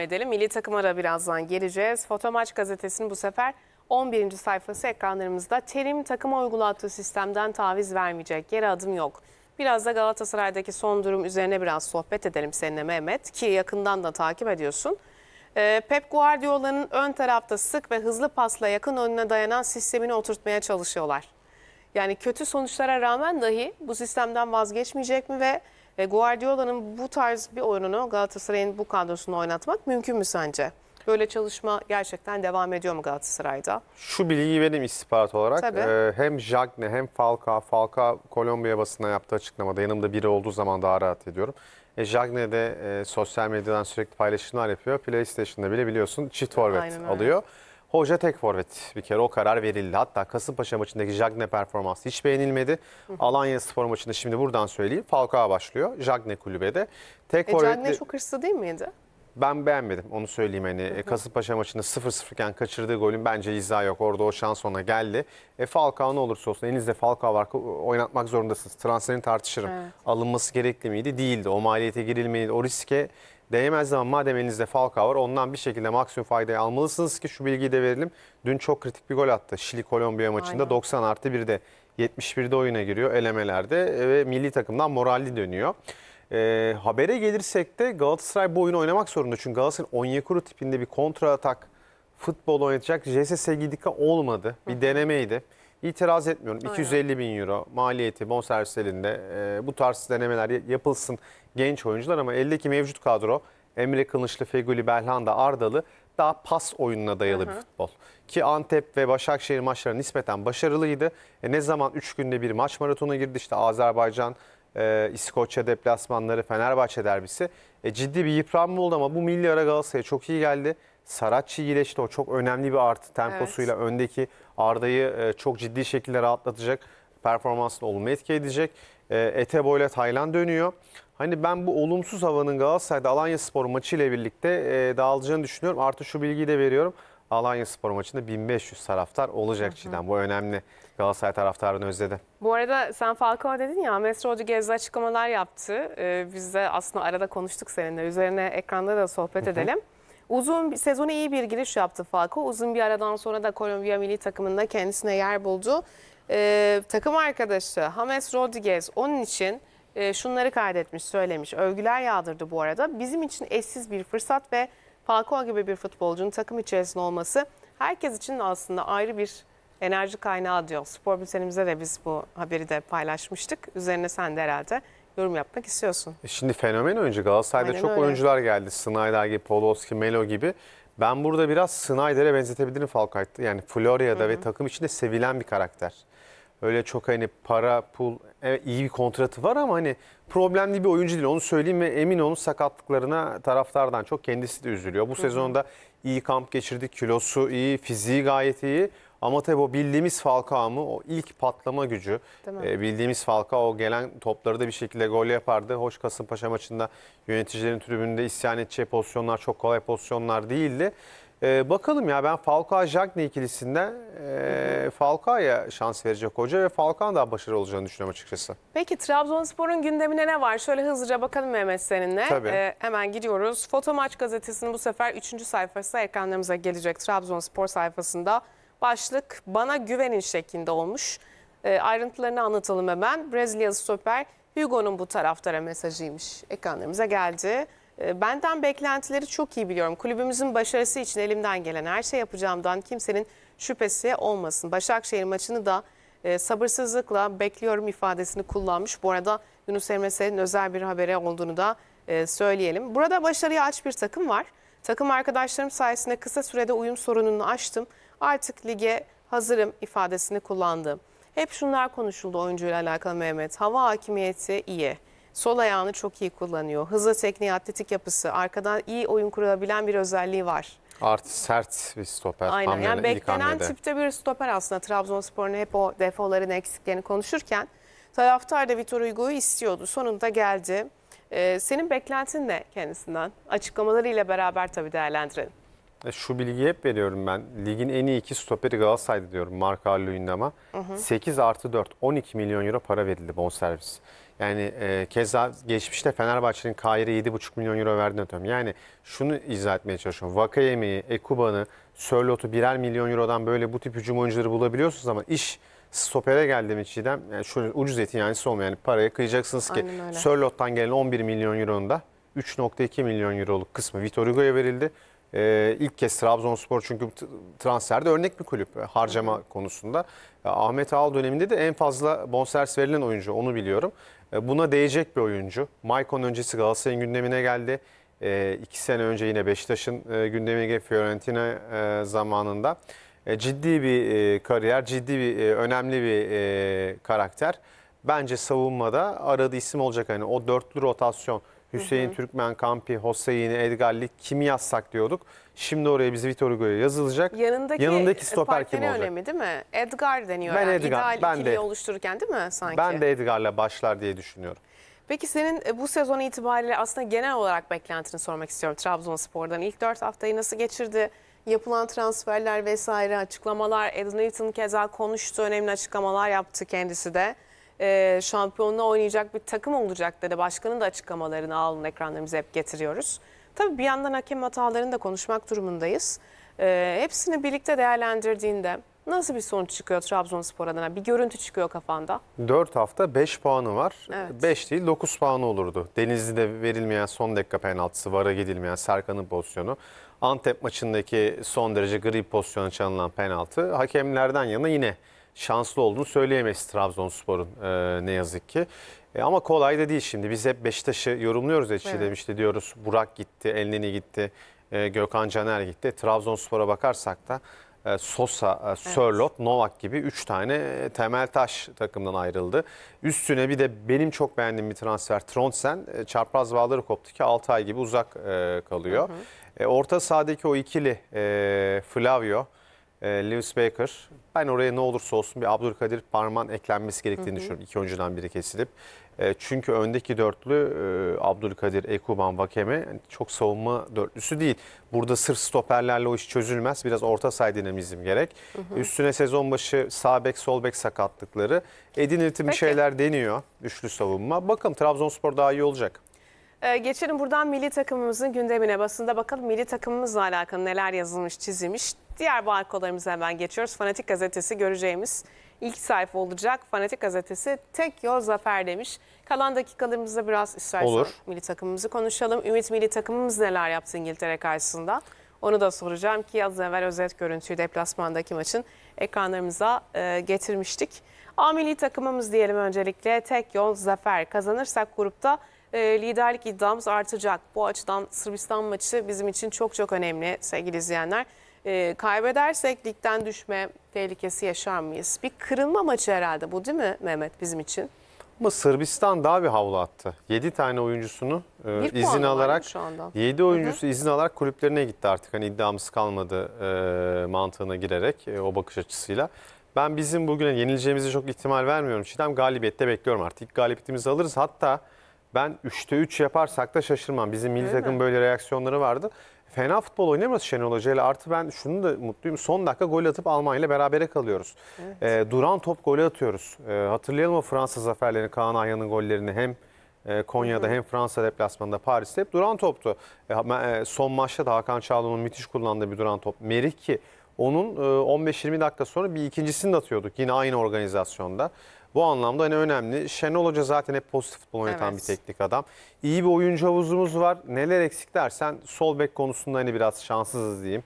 edelim. Milli takım ara birazdan geleceğiz. Foto Maç gazetesinin bu sefer 11. sayfası ekranlarımızda. Terim takıma uygulattığı sistemden taviz vermeyecek. Geri adım yok. Biraz da Galatasaray'daki son durum üzerine biraz sohbet edelim seninle Mehmet ki yakından da takip ediyorsun. Ee, Pep Guardiola'nın ön tarafta sık ve hızlı pasla yakın önüne dayanan sistemini oturtmaya çalışıyorlar. Yani kötü sonuçlara rağmen dahi bu sistemden vazgeçmeyecek mi ve ve Guardiola'nın bu tarz bir oyununu Galatasaray'ın bu kadrosunu oynatmak mümkün mü sence? Böyle çalışma gerçekten devam ediyor mu Galatasaray'da? Şu bilgiyi vereyim istihbarat olarak. Tabii. Ee, hem Jagne hem Falcao, Falcao Kolombiya basına yaptığı açıklamada yanımda biri olduğu zaman daha rahat ediyorum. E, Jagne de e, sosyal medyadan sürekli paylaşımlar yapıyor. PlayStation'da bile biliyorsun çift forvet alıyor. Öyle. Hoca tek forvet. Bir kere o karar verildi. Hatta Kasımpaşa maçındaki Jagne performansı hiç beğenilmedi. Hı. Alanya Spor maçında şimdi buradan söyleyeyim. Falcao başlıyor. Jagne kulübede. Tek e, forvetli... Jagne çok hırslı değil miydi? Ben beğenmedim onu söyleyeyim hani hı hı. E, Kasımpaşa maçında 0-0 kaçırdığı golün bence izahı yok. Orada o şans ona geldi. E Falcao ne olursa olsun elinizde Falcao var oynatmak zorundasınız. Transferini tartışırım. Evet. Alınması gerekli miydi? Değildi. O maliyete girilmeliydi. O riske değmez ama madem elinizde Falcao var ondan bir şekilde maksimum faydayı almalısınız ki şu bilgiyi de verelim. Dün çok kritik bir gol attı Şili-Kolombiya maçında Aynen. 90 artı 1'de 71'de oyuna giriyor elemelerde ve milli takımdan moralli dönüyor. E, habere gelirsek de Galatasaray bu oyunu oynamak zorunda. Çünkü Galatasaray Onyekuru tipinde bir kontra atak futbol oynatacak JSS Gidika olmadı. Bir denemeydi. İtiraz etmiyorum. Aynen. 250 bin euro maliyeti bonservis elinde e, bu tarz denemeler yapılsın genç oyuncular ama eldeki mevcut kadro Emre Kılıçlı, Feguli, Belhanda, Ardalı daha pas oyununa dayalı Hı -hı. bir futbol. Ki Antep ve Başakşehir maçları nispeten başarılıydı. E ne zaman 3 günde bir maç maratonu girdi işte Azerbaycan, e, İskoçya deplasmanları, Fenerbahçe derbisi. E, ciddi bir yıpranma oldu ama bu milli ara Galatasaray'a çok iyi geldi. Saratçı iyileşti. O çok önemli bir artı temposuyla evet. öndeki Arda'yı e, çok ciddi şekilde rahatlatacak. Performansını olumlu etki edecek. E, Etebo ile Taylan dönüyor. Hani ben bu olumsuz havanın Galatasaray'da Alanya Spor maçı ile birlikte e, dağılacağını düşünüyorum. Artı şu bilgiyi de veriyorum. Alanya Spor maçında 1500 taraftar olacak Çiğdem. Bu önemli. Galatasaray taraftarını özledi. Bu arada sen Falcao dedin ya, Mesut Hoca gezdi açıklamalar yaptı. Ee, biz de aslında arada konuştuk seninle. Üzerine ekranda da sohbet edelim. Uzun bir sezona iyi bir giriş yaptı Falco. Uzun bir aradan sonra da Kolombiya milli takımında kendisine yer buldu. Ee, takım arkadaşı James Rodriguez onun için e, şunları kaydetmiş, söylemiş. Övgüler yağdırdı bu arada. Bizim için eşsiz bir fırsat ve Falco gibi bir futbolcunun takım içerisinde olması herkes için aslında ayrı bir enerji kaynağı diyor. Spor bültenimize de biz bu haberi de paylaşmıştık. Üzerine sen de herhalde yorum yapmak istiyorsun. E şimdi fenomen oyuncu Galatasaray'da Aynen çok öyle. oyuncular geldi. Snyder gibi, Podolski, Melo gibi. Ben burada biraz Snyder'e benzetebilirim Falcao'yu. Yani Florya'da ve takım içinde sevilen bir karakter. Öyle çok hani para, pul, evet iyi bir kontratı var ama hani problemli bir oyuncu değil. Onu söyleyeyim ve emin olun sakatlıklarına taraftardan çok kendisi de üzülüyor. Bu sezonda iyi kamp geçirdi, kilosu iyi, fiziği gayet iyi. Ama tabii o bildiğimiz Falcao mı? O ilk patlama gücü. E, bildiğimiz Falcao gelen topları da bir şekilde gol yapardı. Hoş Kasımpaşa maçında yöneticilerin tribünde isyan edeceği pozisyonlar çok kolay pozisyonlar değildi. E, bakalım ya ben Falcao Jagne ikilisinden e, ee, Falcao'ya şans verecek hoca ve Falcao'nın daha başarılı olacağını düşünüyorum açıkçası. Peki Trabzonspor'un gündemine ne var? Şöyle hızlıca bakalım Mehmet seninle. Tabii. E, hemen gidiyoruz. Foto Maç gazetesinin bu sefer 3. sayfası ekranlarımıza gelecek Trabzonspor sayfasında. Başlık bana güvenin şeklinde olmuş. E, ayrıntılarını anlatalım hemen. Brezilyalı stoper Hugo'nun bu taraftara mesajıymış. Ekranlarımıza geldi. E, benden beklentileri çok iyi biliyorum. Kulübümüzün başarısı için elimden gelen her şey yapacağımdan kimsenin şüphesi olmasın. Başakşehir maçını da e, sabırsızlıkla bekliyorum ifadesini kullanmış. Bu arada Yunus Emre Sel'in özel bir habere olduğunu da e, söyleyelim. Burada başarıya aç bir takım var. Takım arkadaşlarım sayesinde kısa sürede uyum sorununu aştım artık lige hazırım ifadesini kullandı. Hep şunlar konuşuldu oyuncuyla alakalı Mehmet. Hava hakimiyeti iyi. Sol ayağını çok iyi kullanıyor. Hızlı tekniği, atletik yapısı, arkadan iyi oyun kurabilen bir özelliği var. Artı sert bir stoper. Aynen yani beklenen tipte bir stoper aslında. Trabzonspor'un hep o defoların eksiklerini konuşurken taraftar da Vitor Hugo'yu istiyordu. Sonunda geldi. Ee, senin beklentin ne kendisinden? Açıklamalarıyla beraber tabii değerlendirelim. E, şu bilgiyi hep veriyorum ben. Ligin en iyi iki stoperi Galatasaray'da diyorum Marka Luyendam'a. 8 artı 4, 12 milyon euro para verildi bonservis. Yani e, keza geçmişte Fenerbahçe'nin Kahire 7,5 milyon euro verdiğini atıyorum. Yani şunu izah etmeye çalışıyorum. Vakayeme'yi, Ekuban'ı, Sörlot'u birer milyon eurodan böyle bu tip hücum oyuncuları bulabiliyorsunuz ama iş stopere geldi mi Çiğdem? Yani şöyle ucuz etin yani olmuyor. Yani paraya kıyacaksınız ki Sörlot'tan gelen 11 milyon euronun da 3.2 milyon euroluk kısmı Vitor Hugo'ya verildi. Ee, ilk kez Trabzonspor çünkü transferde örnek bir kulüp e, harcama konusunda. Ahmet Ağal döneminde de en fazla bonservis verilen oyuncu onu biliyorum. E, buna değecek bir oyuncu. Maicon öncesi Galatasaray'ın gündemine geldi. E, iki sene önce yine Beşiktaş'ın e, gündemine geldi Fiorentina e, zamanında. E, ciddi bir e, kariyer, ciddi bir e, önemli bir e, karakter. Bence savunmada aradığı isim olacak. yani o dörtlü rotasyon Hüseyin Türkmen, Kampi, Hosseini, Edgarli kimi yazsak diyorduk. Şimdi oraya bizi Vitor Hugo'ya yazılacak. Yanındaki, Yanındaki e, stoper kim olacak? önemli değil mi? Edgar deniyor. Ben yani. Edgar. İdeal ben de, oluştururken değil mi sanki? Ben de Edgar'la başlar diye düşünüyorum. Peki senin e, bu sezon itibariyle aslında genel olarak beklentini sormak istiyorum Trabzonspor'dan. ilk dört haftayı nasıl geçirdi? Yapılan transferler vesaire açıklamalar. Edin Newton keza konuştu, önemli açıklamalar yaptı kendisi de e, şampiyonla oynayacak bir takım olacakları başkanın da açıklamalarını alın ekranlarımıza hep getiriyoruz. Tabii bir yandan hakem hatalarını da konuşmak durumundayız. E, hepsini birlikte değerlendirdiğinde nasıl bir sonuç çıkıyor Trabzonspor adına? Bir görüntü çıkıyor kafanda. 4 hafta 5 puanı var. Evet. değil 9 puanı olurdu. Denizli'de verilmeyen son dakika penaltısı, VAR'a gidilmeyen Serkan'ın pozisyonu. Antep maçındaki son derece gri pozisyona çalınan penaltı. Hakemlerden yana yine şanslı olduğunu söyleyemeyiz Trabzonspor'un e, ne yazık ki. E, ama kolay da değil şimdi. Biz hep Beşiktaş'ı yorumluyoruz Etçi evet. demişti diyoruz. Burak gitti, Elneni gitti, e, Gökhan Caner gitti. Trabzonspor'a bakarsak da e, Sosa, e, Sörlot, evet. Novak gibi 3 tane temel taş takımdan ayrıldı. Üstüne bir de benim çok beğendiğim bir transfer Tronsen e, çarpaz bağları koptu ki 6 ay gibi uzak e, kalıyor. Hı hı. E, orta sahadaki o ikili e, Flavio, e, Lewis Baker. Ben oraya ne olursa olsun bir Abdülkadir Parman eklenmesi gerektiğini hı hı. düşünüyorum. İki oyuncudan biri kesilip. E, çünkü öndeki dörtlü e, Abdülkadir, Ekuban, Vakeme çok savunma dörtlüsü değil. Burada sırf stoperlerle o iş çözülmez. Biraz orta say dinamizm gerek. Hı hı. Üstüne sezon başı sağ bek, sol bek sakatlıkları. Edinilti bir şeyler deniyor. Üçlü savunma. Bakın Trabzonspor daha iyi olacak. Ee, geçelim buradan milli takımımızın gündemine basında bakalım milli takımımızla alakalı neler yazılmış çizilmiş. Diğer barkolarımıza hemen geçiyoruz. Fanatik gazetesi göreceğimiz ilk sayfa olacak. Fanatik gazetesi tek yol zafer demiş. Kalan dakikalarımızda biraz istersen milli takımımızı konuşalım. Ümit milli takımımız neler yaptı İngiltere karşısında? Onu da soracağım ki az evvel özet görüntüyü deplasmandaki maçın ekranlarımıza e, getirmiştik. A milli takımımız diyelim öncelikle tek yol zafer. Kazanırsak grupta e, liderlik iddiamız artacak. Bu açıdan Sırbistan maçı bizim için çok çok önemli sevgili izleyenler. E, kaybedersek ligden düşme tehlikesi yaşar mıyız? Bir kırılma maçı herhalde bu değil mi Mehmet bizim için? Ama Sırbistan daha bir havlu attı. 7 tane oyuncusunu e, izin alarak şu anda. 7 oyuncusu Hı -hı. izin alarak kulüplerine gitti artık. Hani iddiamız kalmadı e, mantığına girerek e, o bakış açısıyla. Ben bizim bugüne yenileceğimizi çok ihtimal vermiyorum. Çiğdem galibiyette bekliyorum artık. İlk galibiyetimizi alırız. Hatta ben 3'te 3 yaparsak da şaşırmam. Bizim milli takım böyle reaksiyonları vardı. Fena futbol oynamaz Şenol Hoca ile. Artı ben şunu da mutluyum. Son dakika gol atıp Almanya ile berabere kalıyoruz. Evet. Ee, duran top golü atıyoruz. Ee, hatırlayalım o Fransa zaferlerini, Kaan Ayhan'ın gollerini hem e, Konya'da hem Fransa deplasmanında Paris'te hep duran toptu. E, e, son maçta da Hakan Çağlan'ın müthiş kullandığı bir duran top. Merih ki onun 15-20 dakika sonra bir ikincisini de atıyorduk yine aynı organizasyonda. Bu anlamda hani önemli. Şenol Hoca zaten hep pozitif futbol oynatan evet. bir teknik adam. İyi bir oyuncu havuzumuz var. Neler eksik dersen sol bek konusunda hani biraz şanssızız diyeyim.